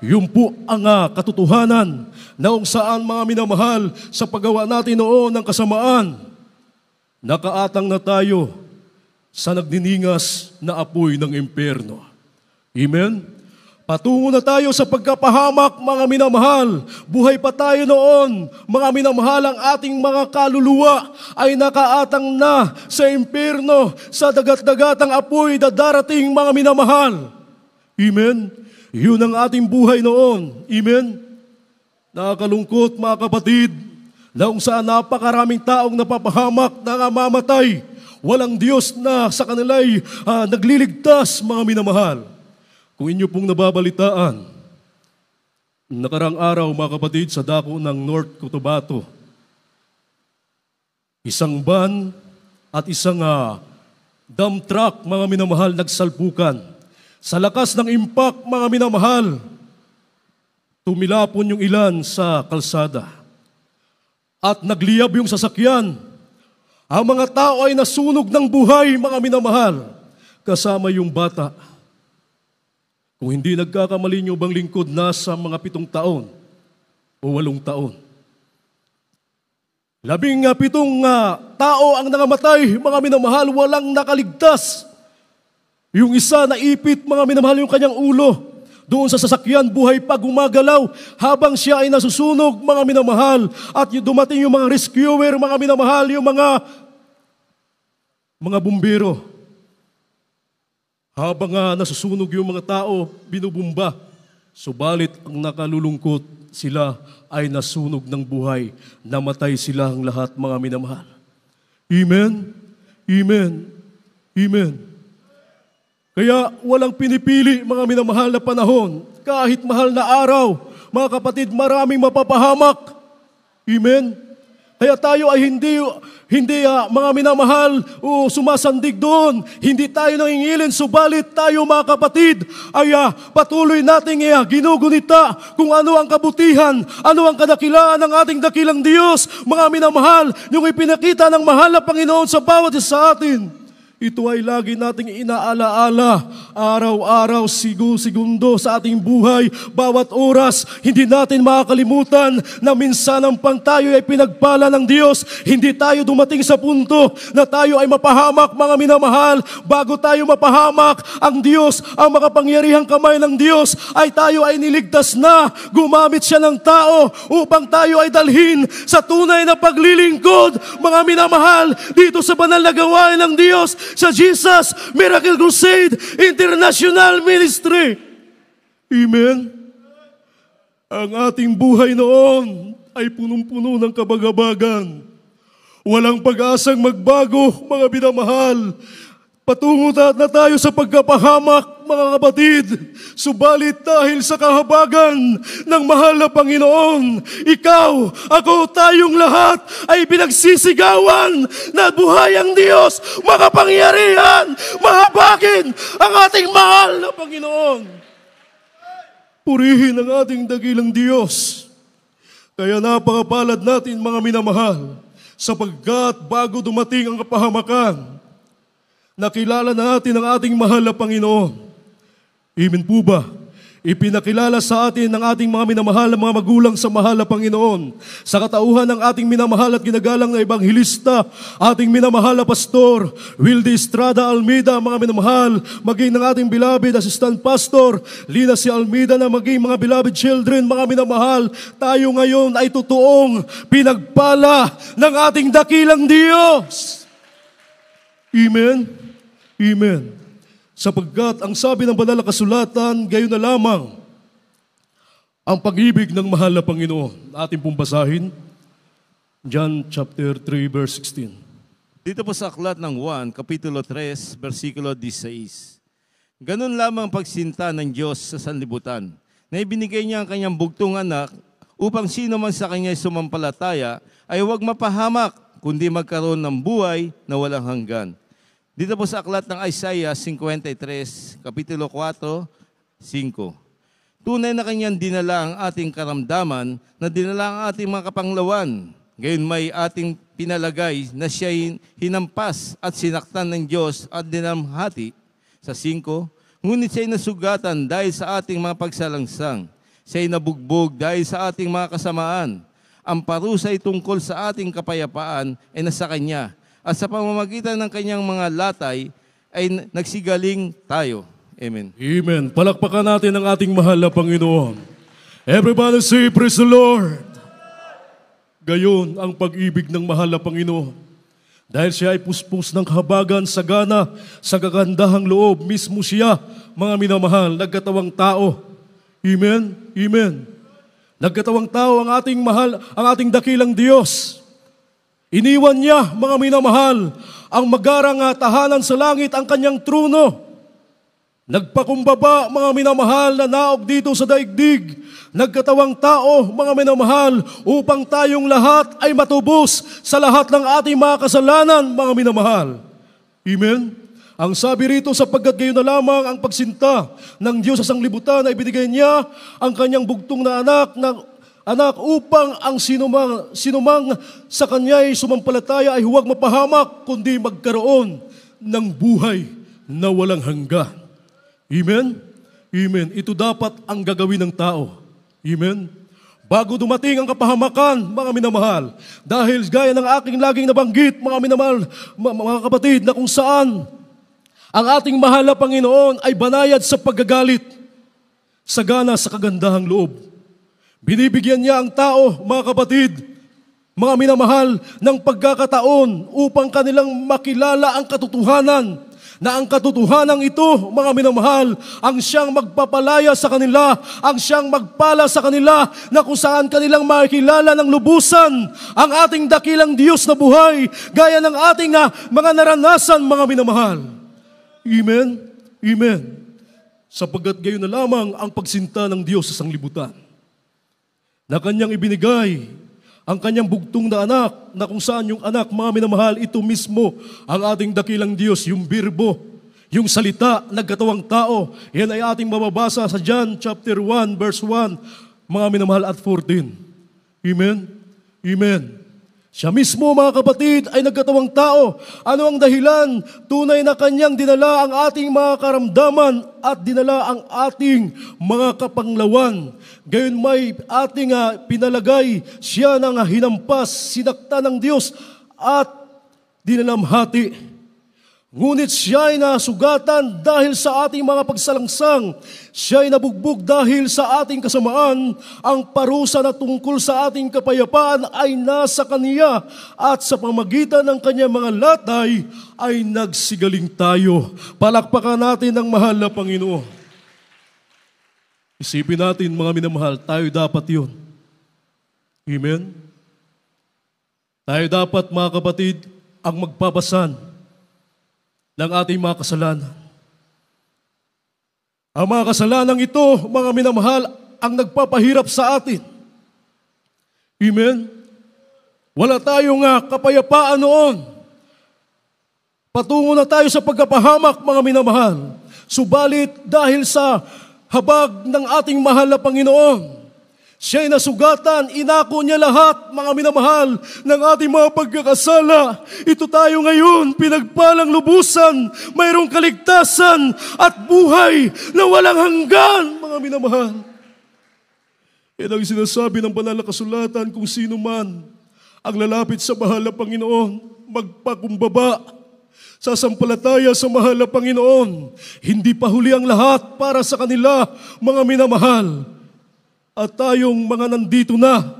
Yun po ang uh, katotohanan na kung saan mga minamahal sa paggawa natin noon ng kasamaan, nakaatang na tayo sa nagniningas na apoy ng impyerno. Amen? Patungo na tayo sa pagkapahamak, mga minamahal. Buhay pa tayo noon, mga minamahal, ang ating mga kaluluwa ay nakaatang na sa impyerno, sa dagat-dagat ang apoy na darating, mga minamahal. Amen? Yun ang ating buhay noon. Amen? Nakakalungkot mga kapatid, na sa napakaraming taong napapahamak, nangangamatay, walang Diyos na sa kanila'y uh, nagliligtas mga minamahal. Kung inyo pong nababalitaan, nakarang araw mga kapatid sa dako ng North Cotabato, isang van at isang uh, dump truck mga minamahal nagsalpukan sa lakas ng impact, mga minamahal, tumilapon yung ilan sa kalsada. At nagliyab yung sasakyan. Ang mga tao ay nasunog ng buhay, mga minamahal, kasama yung bata. Kung hindi nagkakamali nyo bang lingkod, nasa mga pitong taon o walong taon. Labing ah, pitong uh, tao ang nangamatay, mga minamahal, walang nakaligtas yung isa na ipit mga minamahal yung kanyang ulo doon sa sasakyan, buhay pa gumagalaw habang siya ay nasusunog, mga minamahal. At dumating yung mga rescuer, mga minamahal, yung mga mga bumbiro. Habang nga ah, nasusunog yung mga tao, binubumba. Subalit ang nakalulungkot, sila ay nasunog ng buhay. Namatay sila ang lahat, mga minamahal. Amen? Amen? Amen? Kaya walang pinipili mga minamahal na panahon, kahit mahal na araw, mga kapatid, maraming mapapahamak. Amen? Kaya tayo ay hindi, hindi uh, mga minamahal o uh, sumasandig doon. Hindi tayo nangingilin, subalit tayo mga kapatid ay uh, patuloy nating uh, ginugunita kung ano ang kabutihan, ano ang kadakilaan ng ating dakilang Diyos. Mga minamahal, yung ipinakita ng mahal na Panginoon sa bawat isa sa atin. Ito ay lagi nating inaalaala, araw-araw, sigo sigundo sa ating buhay, bawat oras, hindi natin makakalimutan na minsan ang pang tayo ay pinagpala ng Diyos, hindi tayo dumating sa punto na tayo ay mapahamak mga minamahal, bago tayo mapahamak, ang Diyos, ang makapangyarihang kamay ng Diyos, ay tayo ay niligtas na, gumamit siya ng tao upang tayo ay dalhin sa tunay na paglilingkod, mga minamahal, dito sa banal na gawain ng Diyos, sa Jesus Miracle Crusade International Ministry. Amen. Ang ating buhay noon ay punong-puno ng kabagabagan. Walang pag-asang magbago, mga binamahal. Patungo na tayo sa pagkapahamak mga kapatid. Subalit dahil sa kahabagan ng mahal na Panginoon, ikaw, ako, tayong lahat ay pinagsisigawan na buhay ang Diyos, makapangyarihan, mahabagin ang ating mahal na Panginoon. Purihin ang ating dakilang Diyos. Kaya napakapalad natin mga minamahal sapagkat bago dumating ang kapahamakan, nakilala na natin ang ating mahal na Panginoon. Amen po ba? Ipinakilala sa atin ng ating mga minamahal mga magulang sa mahal na Panginoon. Sa katauhan ng ating minamahal at ginagalang na ebanghilista, ating minamahal na pastor, Wilde Estrada Almeida, mga minamahal, maging ng ating bilabid assistant pastor, Lina si Almeida na maging mga bilabid children, mga minamahal, tayo ngayon ay totoong pinagpala ng ating dakilang Diyos. Amen? Amen sapagkat ang sabi ng banal na kasulatan, gayon na lamang ang pag-ibig ng mahal na Panginoon. Ating pong basahin, John chapter 3 verse 16. Dito po sa aklat ng 1, kapitulo 3, versikulo 16. Ganun lamang pagsinta ng Diyos sa sanlibutan, na ibinigay niya ang kanyang bugtong anak upang sino man sa kanya sumampalataya ay huwag mapahamak, kundi magkaroon ng buhay na walang hanggan. Dito po sa aklat ng Isaiah 53, Kapitulo 4, 5. Tunay na kanyang dinala ang ating karamdaman na dinala ang ating mga kapanglawan. Ngayon may ating pinalagay na siya hinampas at sinaktan ng Diyos at dinamhati. Sa 5, ngunit siya'y nasugatan dahil sa ating mga pagsalangsang. Siya'y nabugbog dahil sa ating mga kasamaan. Ang parusa'y tungkol sa ating kapayapaan ay nasa Kanya at sa pamamagitan ng kanyang mga latay ay nagsigaling tayo. Amen. Amen. Palakpakan natin ang ating mahal na Panginoon. Everybody say, Praise the Lord! Gayon ang pag-ibig ng mahal na Panginoon. Dahil siya ay puspos ng habagan, sagana, sa kagandahang loob, mismo siya, mga minamahal, nagkatawang tao. Amen? Amen. Nagkatawang tao ang ating mahal, ang ating dakilang Diyos. Iniwan niya, mga minamahal, ang magarang tahanan sa langit ang kanyang trono. Nagpakumbaba, mga minamahal, na naog dito sa daigdig. Nagkatawang tao, mga minamahal, upang tayong lahat ay matubos sa lahat ng ating mga kasalanan, mga minamahal. Amen? Ang sabi rito, sapagkat gayon na lamang ang pagsinta ng Diyos sa sanglibutan ay binigay niya ang kanyang bugtong na anak ng Anak, upang ang sinumang, sinumang sa kanya'y sumampalataya ay huwag mapahamak, kundi magkaroon ng buhay na walang hanggan. Amen? Amen. Ito dapat ang gagawin ng tao. Amen? Bago dumating ang kapahamakan, mga minamahal. Dahil gaya ng aking laging nabanggit, mga minamahal, mga kapatid, na kung saan ang ating mahal na Panginoon ay banayad sa paggagalit, sagana sa kagandahang loob Binibigyan niya ang tao, mga kapatid, mga minamahal, ng pagkakataon upang kanilang makilala ang katotohanan na ang katotohanan ito, mga minamahal, ang siyang magpapalaya sa kanila, ang siyang magpala sa kanila, na kung saan kanilang makikilala ng lubusan ang ating dakilang Diyos na buhay, gaya ng ating uh, mga naranasan, mga minamahal. Amen? Amen. Sapagkat gayon na lamang ang pagsinta ng Diyos sa sanglibutan na kanyang ibinigay ang kanyang bugtong na anak na kung saan yung anak, mga minamahal, ito mismo ang ating dakilang Diyos, yung birbo, yung salita, nagkatawang tao. Yan ay ating mababasa sa John chapter 1, verse 1, mga minamahal at 14. Amen? Amen. Siya mismo, mga kapatid, ay nagkatawang tao. Ano ang dahilan? Tunay na kanyang dinala ang ating mga karamdaman at dinala ang ating mga kapanglawan. Gayon may ating uh, pinalagay, siya nang hinampas, sinakta ng Diyos at dinalamhati. Ngunit ay nasugatan dahil sa ating mga pagsalangsang. Siya ay nabugbog dahil sa ating kasamaan. Ang parusa na tungkol sa ating kapayapaan ay nasa Kaniya at sa pamagitan ng Kanyang mga latay ay nagsigaling tayo. Palakpakan natin ang mahal na Panginoon. Isipin natin mga minamahal, tayo dapat yun. Amen? Tayo dapat mga kapatid ang magpapasan ng ating mga kasalanan. Ang mga kasalanan ito, mga minamahal, ang nagpapahirap sa atin. Amen? Wala tayong uh, kapayapaan noon. Patungo na tayo sa pagkapahamak, mga minamahal. Subalit dahil sa habag ng ating mahal na Panginoon, Siya'y nasugatan, inako niya lahat, mga minamahal, ng ating mga pagkakasala. Ito tayo ngayon, pinagpalang lubusan, mayroong kaligtasan at buhay na walang hanggan, mga minamahal. Yan ang sinasabi ng banal na kasulatan kung sino man ang lalapit sa mahal na Panginoon, magpakumbaba, sa sampalataya sa mahal na Panginoon. Hindi pa huli ang lahat para sa kanila, mga minamahal at tayong mga nandito na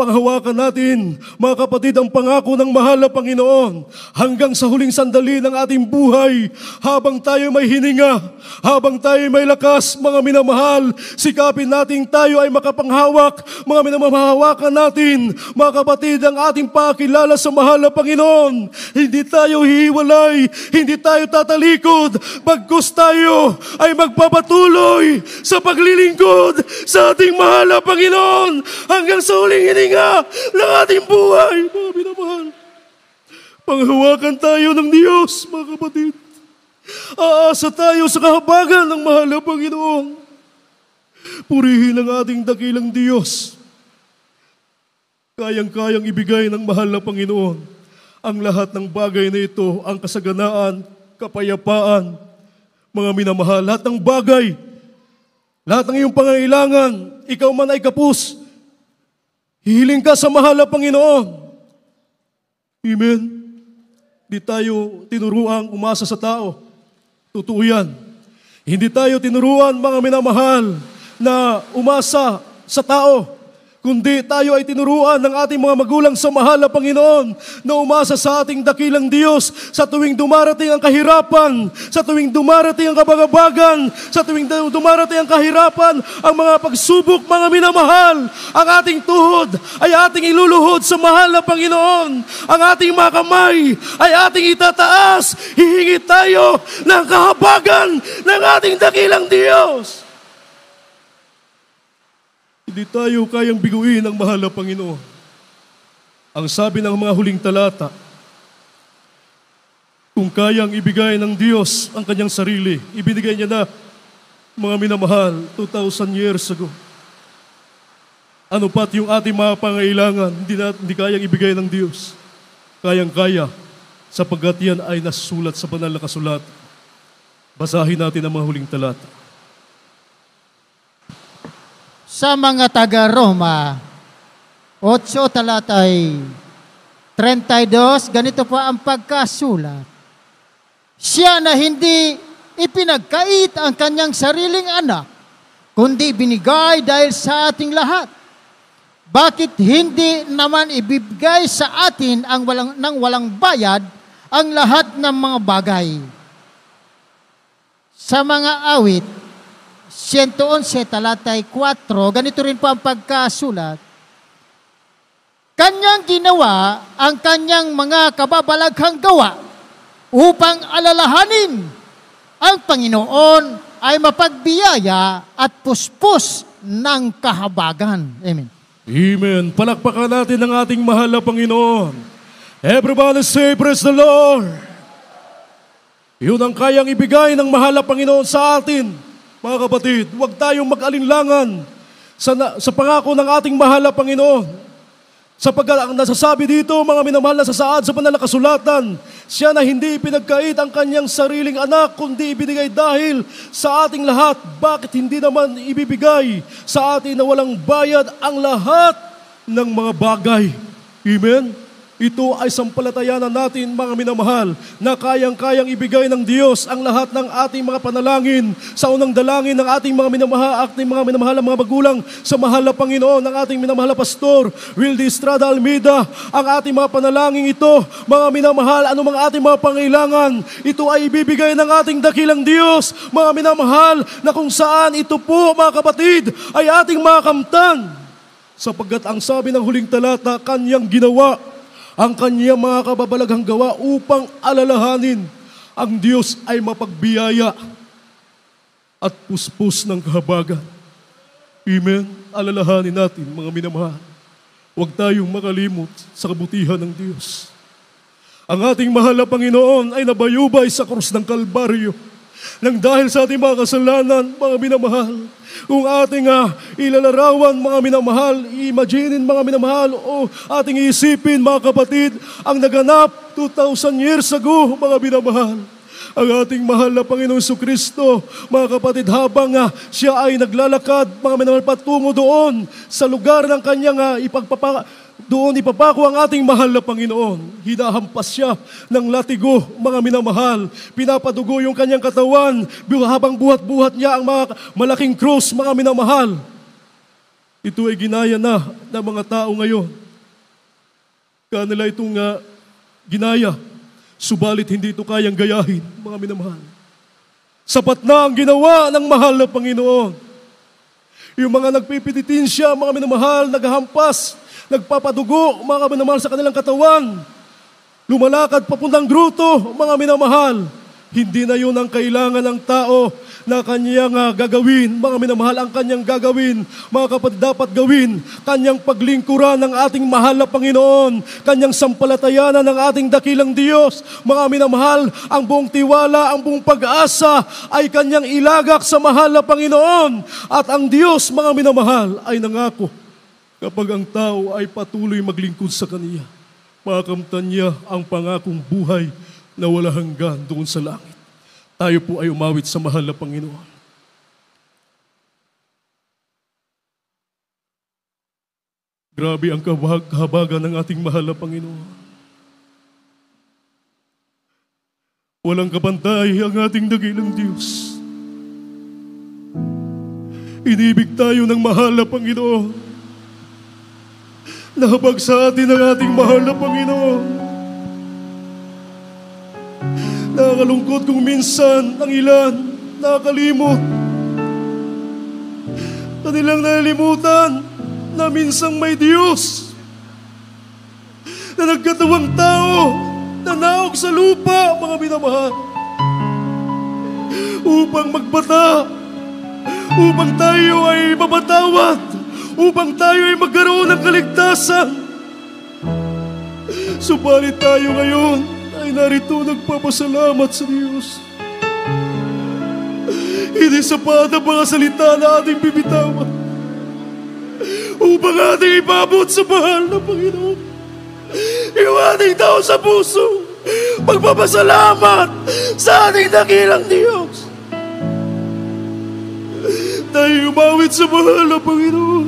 Panghawakan natin, mga kapatid, ang pangako ng mahal na Panginoon hanggang sa huling sandali ng ating buhay habang tayo may hininga, habang tayo may lakas, mga minamahal, sikapin natin tayo ay makapanghawak, mga minamamahawakan natin, mga kapatid, ang ating pakilala sa mahal na Panginoon. Hindi tayo hihiwalay, hindi tayo tatalikod, bagkus tayo ay magpapatuloy sa paglilingkod sa ating mahal na Panginoon hanggang sa huling hininga paghinga ng ating buhay, mga binamahal. Panghawakan tayo ng Diyos, mga kapatid. Aasa tayo sa kahabagan ng mahal na Panginoon. Purihin ang ating dakilang Diyos. Kayang-kayang ibigay ng mahal na Panginoon ang lahat ng bagay na ito, ang kasaganaan, kapayapaan, mga minamahal, lahat ng bagay, lahat ng iyong pangailangan, ikaw man ay kapus, Hiling ka sa mahal na Panginoon. Amen. Di tayo tinuruan umasa sa tao. Totoo yan. Hindi tayo tinuruan, mga minamahal, na umasa sa tao kundi tayo ay tinuruan ng ating mga magulang sa mahal na Panginoon na umasa sa ating dakilang Diyos sa tuwing dumarating ang kahirapan, sa tuwing dumarating ang kabagabagan, sa tuwing dumarating ang kahirapan, ang mga pagsubok, mga minamahal, ang ating tuhod ay ating iluluhod sa mahal na Panginoon. Ang ating mga kamay ay ating itataas, hihingi tayo ng kahabagan ng ating dakilang Diyos. Hindi tayo kayang biguin ang mahal na Panginoon. Ang sabi ng mga huling talata, kung kayang ibigay ng Diyos ang kanyang sarili, ibinigay niya na mga minamahal 2,000 years ago. Ano pa't yung ating mga pangailangan, hindi, na, hindi kayang ibigay ng Diyos. Kayang-kaya, sapagkat yan ay nasulat sa banal na kasulat. Basahin natin ang mga huling talata sa mga taga-Roma. 8 talatay 32, ganito pa ang pagkasulat. Siya na hindi ipinagkait ang kanyang sariling anak, kundi binigay dahil sa ating lahat. Bakit hindi naman ibibigay sa atin ang walang, ng walang bayad ang lahat ng mga bagay? Sa mga awit, 111 talatay 4, ganito rin po ang pagkasulat. Kanyang ginawa ang kanyang mga kababalaghang gawa upang alalahanin ang Panginoon ay mapagbiyaya at puspos ng kahabagan. Amen. Amen. Palakpakan natin ang ating mahal na Panginoon. Everybody say, Praise the Lord! Yun ang kayang ibigay ng mahal na Panginoon sa atin mga kapatid, huwag tayong mag-alinlangan sa, sa pangako ng ating mahal na Panginoon. Sapagkat ang nasasabi dito, mga minamahal na sasaad sa panalakasulatan, siya na hindi ipinagkait ang kanyang sariling anak, kundi ibinigay dahil sa ating lahat. Bakit hindi naman ibibigay sa atin na walang bayad ang lahat ng mga bagay? Amen? Ito ay sampalatayanan natin mga minamahal na kayang-kayang ibigay ng Diyos ang lahat ng ating mga panalangin sa unang dalangin ng ating mga minamahal, ating mga minamahal mga bagulang sa mahal na Panginoon ng ating minamahal na pastor Wildy Estrada Almeida ang ating mga panalangin ito mga minamahal ano mga ating mga pangailangan ito ay ibibigay ng ating dakilang Diyos mga minamahal na kung saan ito po mga kapatid ay ating mga kamtan. sapagkat ang sabi ng huling talata kanyang ginawa ang kanyang mga kababalaghang gawa upang alalahanin ang Diyos ay mapagbiyaya at puspos ng kahabagan. Amen. Alalahanin natin, mga minamahal. Huwag tayong makalimot sa kabutihan ng Diyos. Ang ating mahal na Panginoon ay nabayubay sa krus ng Kalbaryo nang dahil sa ating mga kasalanan, mga minamahal, kung ating uh, ilalarawan, mga minamahal, imaginein, mga minamahal, o ating isipin, mga kapatid, ang naganap 2,000 years ago, mga minamahal ang ating mahal na Panginoong Kristo. Mga kapatid, habang uh, siya ay naglalakad, mga minamahal, patungo doon sa lugar ng kanyang uh, ipagpapa, doon ipapako ang ating mahal na Panginoon. Hinahampas siya ng latigo, mga minamahal. Pinapadugo yung kanyang katawan habang buhat-buhat niya ang mga malaking krus, mga minamahal. Ito ay ginaya na ng mga tao ngayon. Kanila itong uh, ginaya, subalit hindi ito kayang gayahin, mga minamahal. Sapat na ang ginawa ng mahal na Panginoon. Yung mga nagpipititin siya, mga minamahal, naghahampas nagpapadugo, mga minamahal sa kanilang katawan. Lumalakad papuntang gruto, mga minamahal. Hindi na yun ang kailangan ng tao na kanyang uh, gagawin. Mga minamahal, ang kanyang gagawin, mga kapatid, dapat gawin. Kanyang paglingkuran ng ating mahal na Panginoon. Kanyang sampalatayanan ng ating dakilang Diyos. Mga minamahal, ang buong tiwala, ang buong pag-asa ay kanyang ilagak sa mahal na Panginoon. At ang Diyos, mga minamahal, ay nangako Kapag ang tao ay patuloy maglingkod sa Kaniya, makamtan niya ang pangakong buhay na wala hanggan doon sa langit. Tayo po ay umawit sa mahal na Panginoon. Grabe ang kabag ng ating mahal na Panginoon. Walang kabantay ang ating dakilang Diyos. Inibig tayo ng mahal na Panginoon. Nahabag sa atin ang ating mahal na Panginoon. Nakakalungkot kung minsan ang ilan nakalimot nakakalimot. Kanilang nalimutan na minsan may Diyos na nagkatawang tao na naog sa lupa, mga minamahal, upang magbata, upang tayo ay mabatawat, upang tayo ay mag pag-asa. Subalit tayo ngayon ay narito nagpapasalamat sa Diyos. Hindi sapat ang mga salita na ating bibitawan upang ating ipabot sa mahal na Panginoon. Yung ating tao sa puso, magpapasalamat sa ating dakilang Diyos. Tayo umawit sa mahal na Panginoon.